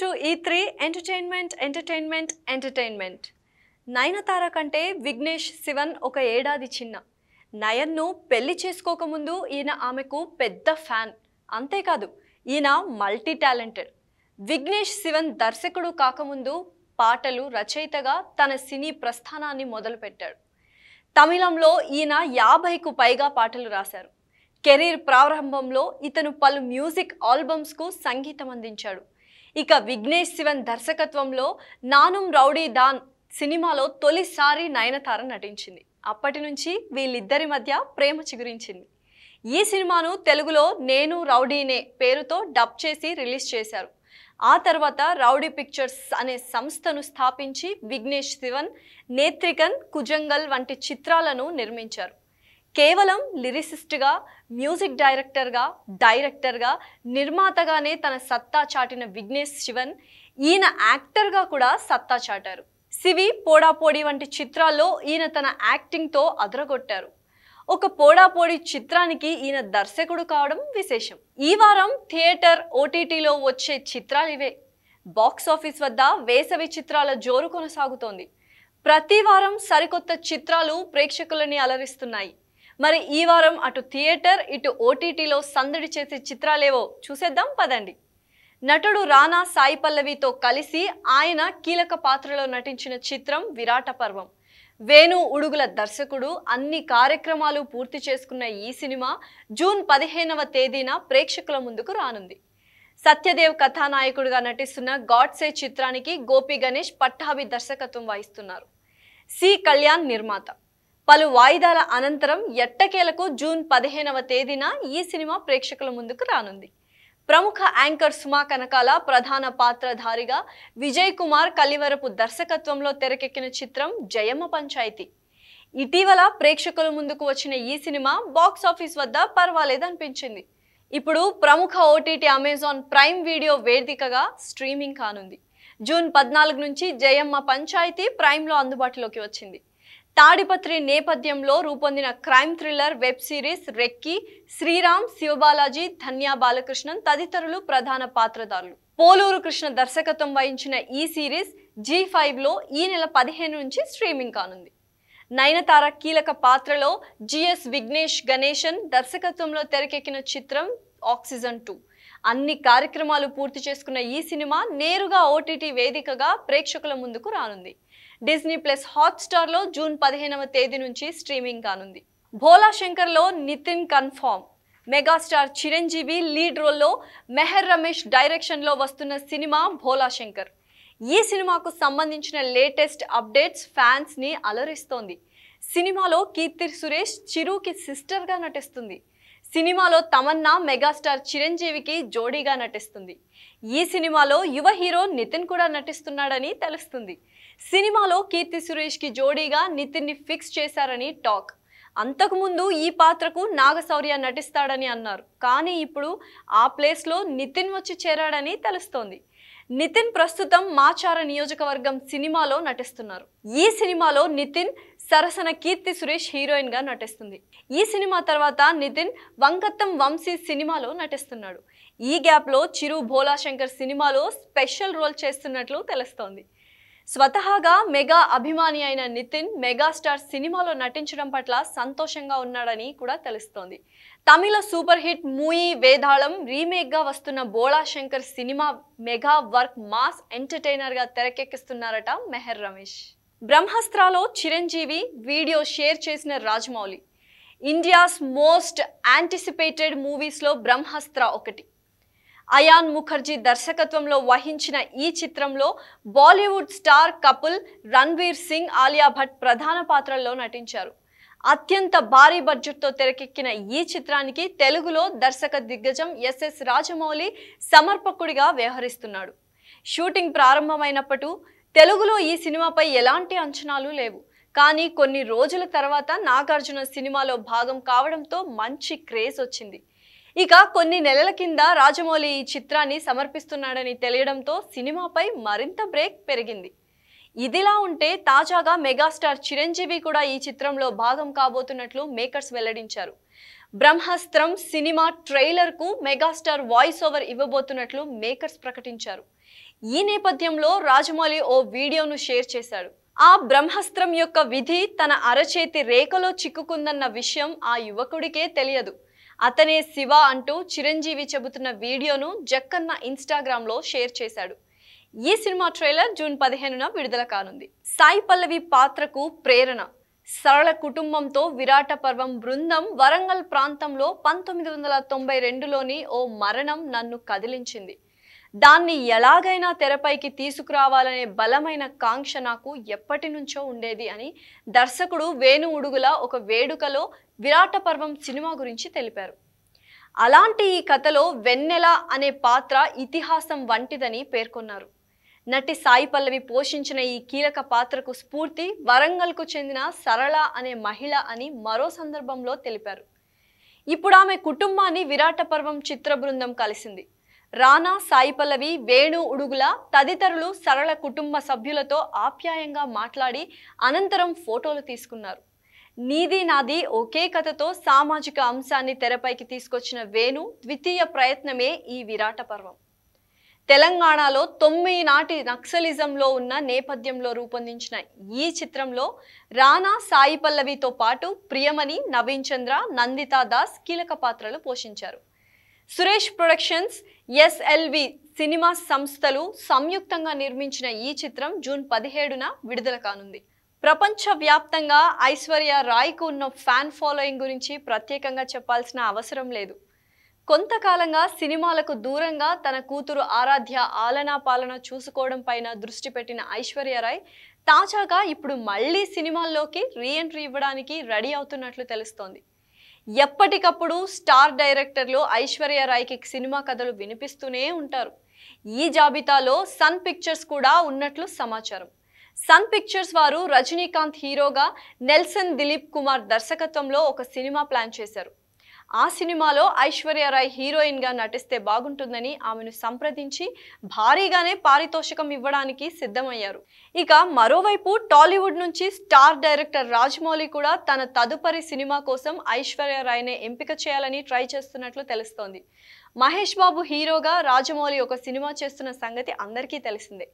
to ఈ three entertainment entertainment entertainment Nayanthara కంటే విఘ్నేష్ శివన్ ఒక ఏడాది చిన్న నయన్ను పెళ్లి చేసుకోకముందు ఈయన ఆమెకు పెద్ద ఫ్యాన్ అంతేకాదు ఈయన మల్టీ టాలెంటెడ్ విఘ్నేష్ శివన్ దర్శకుడు కాకముందు పాటలు రచయితగా తన సినీ ప్రస్థానాన్ని మొదలుపెట్టాడు తమిళంలో ఈయన యాభైకు పైగా పాటలు రాశారు కెరీర్ ప్రారంభంలో ఇతను పలు మ్యూజిక్ ఆల్బమ్స్కు సంగీతం అందించాడు ఇక విఘ్నేష్ శివన్ దర్శకత్వంలో నానుం రౌడీ దాన్ సినిమాలో తొలిసారి నయనతార నటించింది అప్పటి నుంచి వీళ్ళిద్దరి మధ్య ప్రేమ చిగురించింది ఈ సినిమాను తెలుగులో నేను రౌడీనే పేరుతో డబ్ చేసి రిలీజ్ చేశారు ఆ తర్వాత రౌడీ పిక్చర్స్ అనే సంస్థను స్థాపించి విఘ్నేష్ శివన్ నేత్రికన్ కుజంగల్ వంటి చిత్రాలను నిర్మించారు కేవలం లిరిసిస్ట్గా మ్యూజిక్ డైరెక్టర్గా డైరెక్టర్గా నిర్మాతగానే తన సత్తా చాటిన విఘ్నేష్ శివన్ ఈయన యాక్టర్గా కూడా సత్తా చాటారు సివి పోడాపోడి వంటి చిత్రాల్లో ఈయన తన యాక్టింగ్తో అదరగొట్టారు ఒక పోడాపోడి చిత్రానికి ఈయన దర్శకుడు కావడం విశేషం ఈ వారం థియేటర్ ఓటీటీలో వచ్చే చిత్రాలు ఇవే బాక్సాఫీస్ వద్ద వేసవి చిత్రాల జోరు కొనసాగుతోంది ప్రతి వారం సరికొత్త చిత్రాలు ప్రేక్షకులని అలరిస్తున్నాయి మరి ఈ వారం అటు థియేటర్ ఇటు ఓటీటీలో సందడి చేసే చిత్రాలేవో చూసేద్దాం పదండి నటుడు రానా సాయి పల్లవితో కలిసి ఆయన కీలక పాత్రలో నటించిన చిత్రం విరాట పర్వం వేణు ఉడుగుల దర్శకుడు అన్ని కార్యక్రమాలు పూర్తి చేసుకున్న ఈ సినిమా జూన్ పదిహేనవ తేదీన ప్రేక్షకుల ముందుకు రానుంది సత్యదేవ్ కథానాయకుడిగా నటిస్తున్న గాడ్సే చిత్రానికి గోపి గణేష్ పట్టాభి దర్శకత్వం వహిస్తున్నారు సి కళ్యాణ్ నిర్మాత పలు వాయిదాల అనంతరం ఎట్టకేలకు జూన్ పదిహేనవ తేదీన ఈ సినిమా ప్రేక్షకుల ముందుకు రానుంది ప్రముఖ యాంకర్ సుమా కనకాల ప్రధాన పాత్రధారిగా విజయ్ కుమార్ కలివరపు దర్శకత్వంలో తెరకెక్కిన చిత్రం జయమ్మ పంచాయతీ ఇటీవల ప్రేక్షకుల ముందుకు వచ్చిన ఈ సినిమా బాక్స్ ఆఫీస్ వద్ద పర్వాలేదనిపించింది ఇప్పుడు ప్రముఖ ఓటీటీ అమెజాన్ ప్రైమ్ వీడియో వేదికగా స్ట్రీమింగ్ కానుంది జూన్ పద్నాలుగు నుంచి జయమ్మ పంచాయతీ ప్రైమ్లో అందుబాటులోకి వచ్చింది తాడిపత్రి నేపథ్యంలో రూపొందిన crime thriller web series Recce Sriram Siva Balaji Dhanya Balakrishnan తదితరులు ప్రధాన పాత్రదారులు పోలూరు కృష్ణ దర్శకత్వం వహించిన ఈ సిరీస్ జీ ఫైవ్లో ఈ నెల పదిహేను నుంచి స్ట్రీమింగ్ కానుంది నయనతార కీలక పాత్రలో జిఎస్ విఘ్నేష్ గణేశన్ దర్శకత్వంలో తెరకెక్కిన చిత్రం ఆక్సిజన్ టూ అన్ని కార్యక్రమాలు పూర్తి చేసుకున్న ఈ సినిమా నేరుగా ఓటీటీ వేదికగా ప్రేక్షకుల ముందుకు రానుంది డిస్నీ ప్లస్ హాట్స్టార్లో జూన్ పదిహేనవ తేదీ నుంచి స్ట్రీమింగ్ కానుంది భోలా శంకర్లో Nithiin confirm megastar Chiranjeevi lead రోల్లో మెహర్ రమేష్ డైరెక్షన్లో వస్తున్న సినిమా భోలా శంకర్ ఈ సినిమాకు సంబంధించిన లేటెస్ట్ అప్డేట్స్ ఫ్యాన్స్ని అలరిస్తోంది సినిమాలో కీర్తి సురేష్ చిరుకి సిస్టర్గా నటిస్తుంది సినిమాలో తమన్నా మెగాస్టార్ చిరంజీవికి జోడీగా నటిస్తుంది ఈ సినిమాలో యువ హీరో నితిన్ కూడా నటిస్తున్నాడని తెలుస్తుంది సినిమాలో కీర్తి సురేష్కి జోడీగా నితిన్ని ఫిక్స్ చేశారని టాక్ అంతకుముందు ఈ పాత్రకు నాగశౌర్య నటిస్తాడని అన్నారు కానీ ఇప్పుడు ఆ ప్లేస్లో నితిన్ వచ్చి చేరాడని తెలుస్తోంది నితిన్ ప్రస్తుతం మాచార నియోజకవర్గం సినిమాలో నటిస్తున్నారు ఈ సినిమాలో నితిన్ సరసన కీర్తి సురేష్ హీరోయిన్గా నటిస్తుంది ఈ సినిమా తర్వాత నితిన్ వంకత్తం వంశీ సినిమాలో నటిస్తున్నాడు ఈ గ్యాప్లో చిరు భోలాశంకర్ సినిమాలో స్పెషల్ రోల్ చేస్తున్నట్లు తెలుస్తోంది స్వతహాగా మెగా అభిమాని అయిన నితిన్ మెగాస్టార్ సినిమాలో నటించడం పట్ల సంతోషంగా ఉన్నాడని కూడా తెలుస్తోంది తమిళ సూపర్ హిట్ మూయీ వేదాళం రీమేక్గా వస్తున్న బోళా శంకర్ సినిమా మెగా వర్క్ మాస్ ఎంటర్టైనర్గా తెరకెక్కిస్తున్నారట మెహర్ రమేష్ బ్రహ్మస్త్రాలో చిరంజీవి వీడియో షేర్ చేసిన రాజమౌళి ఇండియాస్ మోస్ట్ యాంటిసిపేటెడ్ మూవీస్లో బ్రహ్మస్త్ర ఒకటి అయాన్ ముఖర్జీ దర్శకత్వంలో వహించిన ఈ చిత్రంలో Bollywood star couple Ranveer Singh Alia Bhatt ప్రధాన పాత్రల్లో నటించారు అత్యంత భారీ బడ్జెట్తో తెరకెక్కిన ఈ చిత్రానికి తెలుగులో దర్శక దిగ్గజం ఎస్ఎస్ రాజమౌళి సమర్పకుడిగా వ్యవహరిస్తున్నాడు షూటింగ్ ప్రారంభమైనప్పుడు తెలుగులో ఈ సినిమాపై ఎలాంటి అంచనాలు లేవు కానీ కొన్ని రోజుల తర్వాత నాగార్జున సినిమాలో భాగం కావడంతో మంచి క్రేజ్ వచ్చింది ఇక కొన్ని నెలల కింద రాజమౌళి ఈ చిత్రాన్ని సమర్పిస్తున్నాడని తెలియడంతో సినిమాపై మరింత బ్రేక్ పెరిగింది ఇదిలా ఉంటే తాజాగా మెగాస్టార్ చిరంజీవి కూడా ఈ చిత్రంలో భాగం కాబోతున్నట్లు మేకర్స్ వెల్లడించారు బ్రహ్మాస్త్రం సినిమా ట్రైలర్కు మెగాస్టార్ వాయిస్ ఓవర్ ఇవ్వబోతున్నట్లు మేకర్స్ ప్రకటించారు ఈ నేపథ్యంలో రాజమౌళి ఓ వీడియోను షేర్ చేశాడు ఆ బ్రహ్మాస్త్రం యొక్క విధి తన అరచేతి రేఖలో చిక్కుకుందన్న విషయం ఆ యువకుడికే తెలియదు అతనే శివ అంటూ చిరంజీవి చెబుతున్న వీడియోను జక్కన్న ఇన్స్టాగ్రామ్లో షేర్ చేశాడు ఈ సినిమా ట్రైలర్ జూన్ పదిహేనున విడుదల కానుంది సాయి పల్లవి పాత్రకు ప్రేరణ సరళ కుటుంబంతో విరాట పర్వం బృందం వరంగల్ ప్రాంతంలో పంతొమ్మిది వందల తొంభై రెండులోని ఓ మరణం నన్ను కదిలించింది దాన్ని ఎలాగైనా తెరపైకి తీసుకురావాలనే బలమైన కాంక్ష నాకు ఎప్పటి నుంచో ఉండేది అని దర్శకుడు వేణు ఉడుగుల ఒక వేడుకలో విరాట పర్వం సినిమా గురించి తెలిపారు అలాంటి ఈ కథలో వెన్నెల అనే పాత్ర ఇతిహాసం వంటిదని పేర్కొన్నారు నటి సాయి పల్లవి పోషించిన ఈ కీలక పాత్రకు స్ఫూర్తి వరంగల్కు చెందిన సరళ అనే మహిళ అని మరో సందర్భంలో తెలిపారు ఇప్పుడు ఆమె కుటుంబాన్ని విరాట పర్వం చిత్ర బృందం కలిసింది రానా సాయి పల్లవి వేణు ఉడుగుల తదితరులు సరళ కుటుంబ సభ్యులతో ఆప్యాయంగా మాట్లాడి అనంతరం ఫోటోలు తీసుకున్నారు నీది నాది ఒకే కథతో సామాజిక అంశాన్ని తెరపైకి తీసుకొచ్చిన వేణు ద్వితీయ ప్రయత్నమే ఈ విరాట పర్వం తెలంగాణలో తొమ్మిది నాటి నక్సలిజంలో ఉన్న నేపథ్యంలో రూపొందించిన ఈ చిత్రంలో రానా సాయి పల్లవితో పాటు ప్రియమణి నవీన్ చంద్ర నందితా దాస్ కీలక పాత్రలు పోషించారు సురేష్ ప్రొడక్షన్స్ ఎస్ఎల్వి సినిమా సంస్థలు సంయుక్తంగా నిర్మించిన ఈ చిత్రం జూన్ పదిహేడున విడుదల కానుంది ప్రపంచవ్యాప్తంగా ఐశ్వర్య రాయ్కు ఉన్న ఫ్యాన్ ఫాలోయింగ్ గురించి ప్రత్యేకంగా చెప్పాల్సిన అవసరం లేదు కొంతకాలంగా సినిమాలకు దూరంగా తన కూతురు ఆరాధ్య ఆలనా పాలన చూసుకోవడం పైన దృష్టి పెట్టిన ఐశ్వర్య రాయ్ తాజాగా ఇప్పుడు మళ్ళీ సినిమాల్లోకి రీఎంట్రీ ఇవ్వడానికి రెడీ అవుతున్నట్లు తెలుస్తోంది ఎప్పటికప్పుడు స్టార్ డైరెక్టర్లు ఐశ్వర్య రాయ్కి సినిమా కథలు వినిపిస్తూనే ఉంటారు ఈ జాబితాలో సన్ పిక్చర్స్ కూడా ఉన్నట్లు సమాచారం సన్ పిక్చర్స్ వారు రజనీకాంత్ హీరోగా నెల్సన్ దిలీప్ కుమార్ దర్శకత్వంలో ఒక సినిమా ప్లాన్ చేశారు ఆ సినిమాలో ఐశ్వర్యరాయ్ హీరోయిన్గా నటిస్తే బాగుంటుందని ఆమెను సంప్రదించి భారీగానే పారితోషికం ఇవ్వడానికి సిద్ధమయ్యారు ఇక మరోవైపు టాలీవుడ్ నుంచి స్టార్ డైరెక్టర్ రాజమౌళి కూడా తన తదుపరి సినిమా కోసం ఐశ్వర్యరాయ్నే ఎంపిక చేయాలని ట్రై చేస్తున్నట్లు తెలుస్తోంది మహేష్ బాబు హీరోగా రాజమౌళి ఒక సినిమా చేస్తున్న సంగతి అందరికీ తెలిసిందే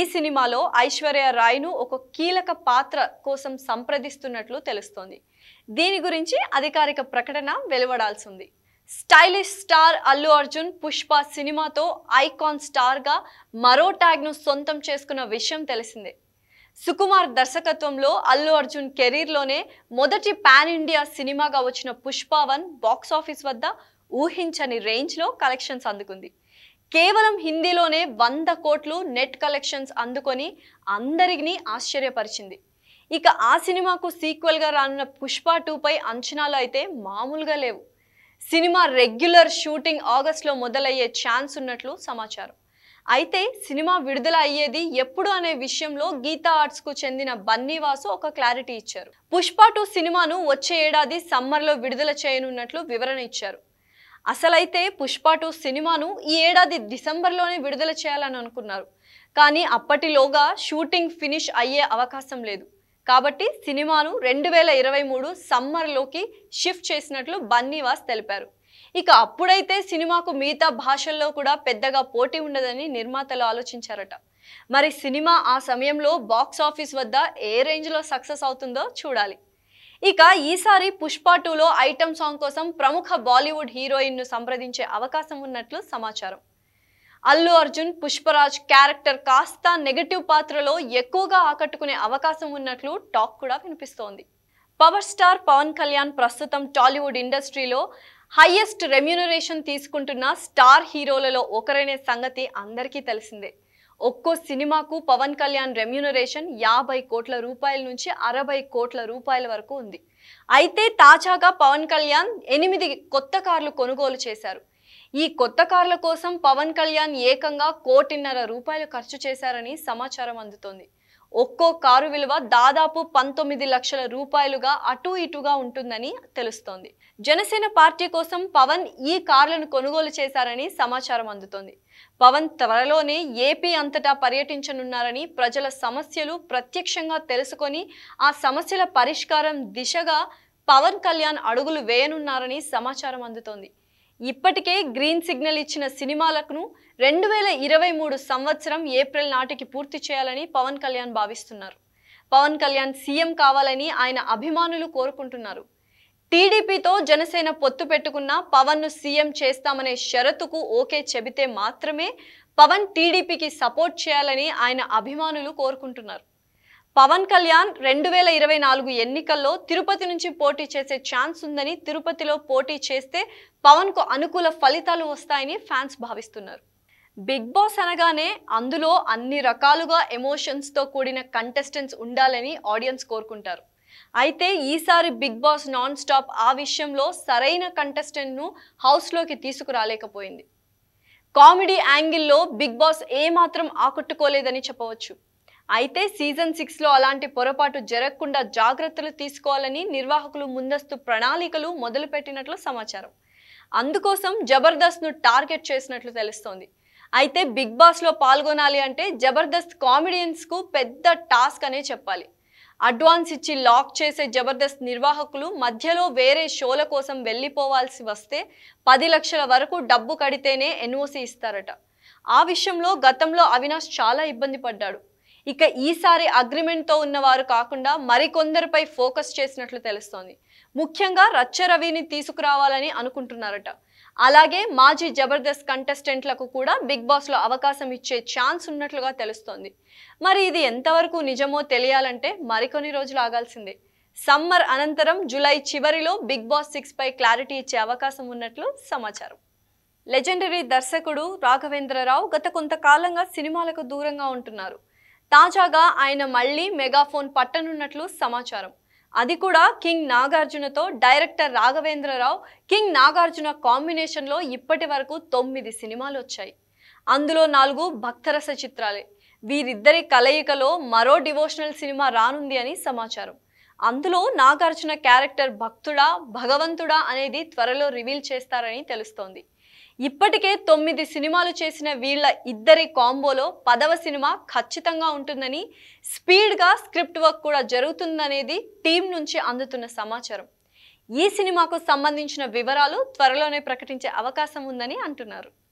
ఈ సినిమాలో ఐశ్వర్య రాయ్ను ఒక కీలక పాత్ర కోసం సంప్రదిస్తున్నట్లు తెలుస్తోంది దీని గురించి అధికారిక ప్రకటన వెలువడాల్సి ఉంది స్టైలిష్ స్టార్ అల్లు అర్జున్ పుష్ప సినిమాతో ఐకాన్ స్టార్గా మరో ట్యాగ్ను సొంతం చేసుకున్న విషయం తెలిసిందే సుకుమార్ దర్శకత్వంలో అల్లు అర్జున్ కెరీర్లోనే మొదటి పాన్ ఇండియా సినిమాగా వచ్చిన పుష్ప వన్ బాక్సాఫీస్ వద్ద ఊహించని రేంజ్లో కలెక్షన్స్ అందుకుంది కేవలం హిందీలోనే వంద కోట్లు నెట్ కలెక్షన్స్ అందుకొని అందరినీ ఆశ్చర్యపరిచింది ఇక ఆ సినిమాకు సీక్వెల్గా రానున్న పుష్ప టూపై అంచనాలు అయితే మామూలుగా లేవు సినిమా రెగ్యులర్ షూటింగ్ ఆగస్ట్లో మొదలయ్యే ఛాన్స్ ఉన్నట్లు సమాచారం అయితే సినిమా విడుదల అయ్యేది ఎప్పుడు అనే విషయంలో గీతా ఆర్ట్స్కు చెందిన బన్నీవాసు ఒక క్లారిటీ ఇచ్చారు పుష్ప టూ సినిమాను వచ్చే ఏడాది సమ్మర్లో విడుదల చేయనున్నట్లు వివరణ ఇచ్చారు అసలైతే పుష్ప టూ సినిమాను ఈ ఏడాది డిసెంబర్లోనే విడుదల చేయాలని అనుకున్నారు కానీ అప్పటిలోగా షూటింగ్ ఫినిష్ అయ్యే అవకాశం లేదు కాబట్టి సినిమాను రెండు వేల ఇరవై మూడు సమ్మర్లోకి షిఫ్ట్ చేసినట్లు బన్నీవాస్ తెలిపారు ఇక అప్పుడైతే సినిమాకు మిగతా భాషల్లో కూడా పెద్దగా పోటీ ఉండదని నిర్మాతలు ఆలోచించారట మరి సినిమా ఆ సమయంలో బాక్స్ ఆఫీస్ వద్ద ఏ రేంజ్లో సక్సెస్ అవుతుందో చూడాలి ఇక ఈసారి పుష్ప టూలో ఐటమ్ సాంగ్ కోసం ప్రముఖ బాలీవుడ్ హీరోయిన్ను సంప్రదించే అవకాశం ఉన్నట్లు సమాచారం అల్లు అర్జున్ పుష్పరాజ్ క్యారెక్టర్ కాస్త నెగటివ్ పాత్రలో ఎక్కువగా ఆకట్టుకునే అవకాశం ఉన్నట్లు టాక్ కూడా వినిపిస్తోంది పవర్ స్టార్ పవన్ కళ్యాణ్ ప్రస్తుతం టాలీవుడ్ ఇండస్ట్రీలో హయ్యెస్ట్ రెమ్యునరేషన్ తీసుకుంటున్న స్టార్ హీరోలలో ఒకరనే సంగతి అందరికీ తెలిసిందే ఒక్కో సినిమాకు పవన్ కళ్యాణ్ రెమ్యునరేషన్ యాభై కోట్ల రూపాయల నుంచి అరవై కోట్ల రూపాయల వరకు ఉంది అయితే తాజాగా పవన్ కళ్యాణ్ ఎనిమిది కొత్త కార్లు కొనుగోలు చేశారు ఈ కొత్త కార్ల కోసం పవన్ కళ్యాణ్ ఏకంగా కోటిన్నర రూపాయలు ఖర్చు చేశారని సమాచారం అందుతోంది ఒక్కో కారు విలువ దాదాపు పంతొమ్మిది లక్షల రూపాయలుగా అటు ఇటుగా ఉంటుందని తెలుస్తోంది జనసేన పార్టీ కోసం పవన్ ఈ కార్లను కొనుగోలు చేశారని సమాచారం అందుతోంది పవన్ త్వరలోనే ఏపీ అంతటా పర్యటించనున్నారని ప్రజల సమస్యలు ప్రత్యక్షంగా తెలుసుకొని ఆ సమస్యల పరిష్కారం దిశగా పవన్ కళ్యాణ్ అడుగులు వేయనున్నారని సమాచారం అందుతోంది ఇప్పటికే గ్రీన్ సిగ్నల్ ఇచ్చిన సినిమాలకు రెండు వేల ఇరవై మూడు సంవత్సరం ఏప్రిల్ నాటికి పూర్తి చేయాలని పవన్ కళ్యాణ్ భావిస్తున్నారు పవన్ కళ్యాణ్ సీఎం కావాలని ఆయన అభిమానులు కోరుకుంటున్నారు టీడీపీతో జనసేన పొత్తు పెట్టుకున్న పవన్ను సీఎం చేస్తామనే షరతుకు ఓకే చెబితే మాత్రమే పవన్ టీడీపీకి సపోర్ట్ చేయాలని ఆయన అభిమానులు కోరుకుంటున్నారు పవన్ కళ్యాణ్ రెండు వేల ఇరవై నాలుగు ఎన్నికల్లో తిరుపతి నుంచి పోటీ చేసే ఛాన్స్ ఉందని తిరుపతిలో పోటీ చేస్తే పవన్కు అనుకూల ఫలితాలు వస్తాయని ఫ్యాన్స్ భావిస్తున్నారు బిగ్ బాస్ అనగానే అందులో అన్ని రకాలుగా ఎమోషన్స్తో కూడిన కంటెస్టెంట్స్ ఉండాలని ఆడియన్స్ కోరుకుంటారు అయితే ఈసారి బిగ్ బాస్ నాన్ స్టాప్ ఆ విషయంలో సరైన కంటెస్టెంట్ను హౌస్లోకి తీసుకురాలేకపోయింది కామెడీ యాంగిల్లో బిగ్ బాస్ ఏమాత్రం ఆకట్టుకోలేదని చెప్పవచ్చు అయితే సీజన్ సిక్స్లో అలాంటి పొరపాటు జరగకుండా జాగ్రత్తలు తీసుకోవాలని నిర్వాహకులు ముందస్తు ప్రణాళికలు మొదలుపెట్టినట్లు సమాచారం అందుకోసం జబర్దస్త్ను టార్గెట్ చేసినట్లు తెలుస్తోంది అయితే బిగ్ బాస్లో పాల్గొనాలి అంటే జబర్దస్త్ కామెడియన్స్కు పెద్ద టాస్క్ అనే చెప్పాలి అడ్వాన్స్ ఇచ్చి లాక్ చేసే జబర్దస్త్ నిర్వాహకులు మధ్యలో వేరే షోల కోసం వెళ్ళిపోవాల్సి వస్తే పది లక్షల వరకు డబ్బు కడితేనే ఎన్ఓసి ఇస్తారట ఆ విషయంలో గతంలో అవినాష్ చాలా ఇబ్బంది పడ్డాడు ఇక ఈసారి అగ్రిమెంట్తో ఉన్నవారు కాకుండా మరికొందరిపై ఫోకస్ చేసినట్లు తెలుస్తోంది ముఖ్యంగా రచ్చ రవిని తీసుకురావాలని అనుకుంటున్నారట అలాగే మాజీ జబర్దస్త్ కంటెస్టెంట్లకు కూడా బిగ్ బాస్లో అవకాశం ఇచ్చే ఛాన్స్ ఉన్నట్లుగా తెలుస్తోంది మరి ఇది ఎంతవరకు నిజమో తెలియాలంటే మరికొన్ని రోజులు ఆగాల్సిందే సమ్మర్ అనంతరం జులై చివరిలో బిగ్ బాస్ సిక్స్ పై క్లారిటీ ఇచ్చే అవకాశం ఉన్నట్లు సమాచారం లెజెండరీ దర్శకుడు రాఘవేంద్రరావు గత కొంతకాలంగా సినిమాలకు దూరంగా ఉంటున్నారు తాజాగా ఆయన మళ్ళీ మెగాఫోన్ పట్టనున్నట్లు సమాచారం అది కూడా కింగ్ నాగార్జునతో డైరెక్టర్ రాఘవేంద్రరావు కింగ్ నాగార్జున కాంబినేషన్లో ఇప్పటి వరకు తొమ్మిది సినిమాలు వచ్చాయి అందులో నాలుగు భక్తరస చిత్రాలే వీరిద్దరి కలయికలో మరో డివోషనల్ సినిమా రానుంది అని సమాచారం అందులో నాగార్జున క్యారెక్టర్ భక్తుడా భగవంతుడా అనేది త్వరలో రివీల్ చేస్తారని తెలుస్తోంది ఇప్పటికే తొమ్మిది సినిమాలు చేసిన వీళ్ళ ఇద్దరి కాంబోలో పదవ సినిమా ఖచ్చితంగా ఉంటుందని స్పీడ్గా స్క్రిప్ట్ వర్క్ కూడా జరుగుతుందనేది టీం నుంచి అందుతున్న సమాచారం ఈ సినిమాకు సంబంధించిన వివరాలు త్వరలోనే ప్రకటించే అవకాశం ఉందని అంటున్నారు